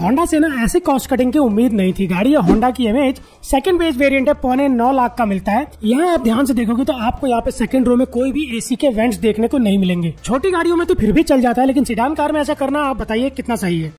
Honda से ना ऐसे कॉस्ट कटिंग की उम्मीद नहीं थी गाड़ी और होंडा की इमेज सेकंड बेस वेरिएंट है पौने नौ लाख का मिलता है यहाँ आप ध्यान से देखोगे तो आपको यहाँ पे सेकंड रो में कोई भी एसी के वेंट्स देखने को नहीं मिलेंगे छोटी गाड़ियों में तो फिर भी चल जाता है लेकिन सिडान कार में ऐसा करना आप बताइए कितना सही है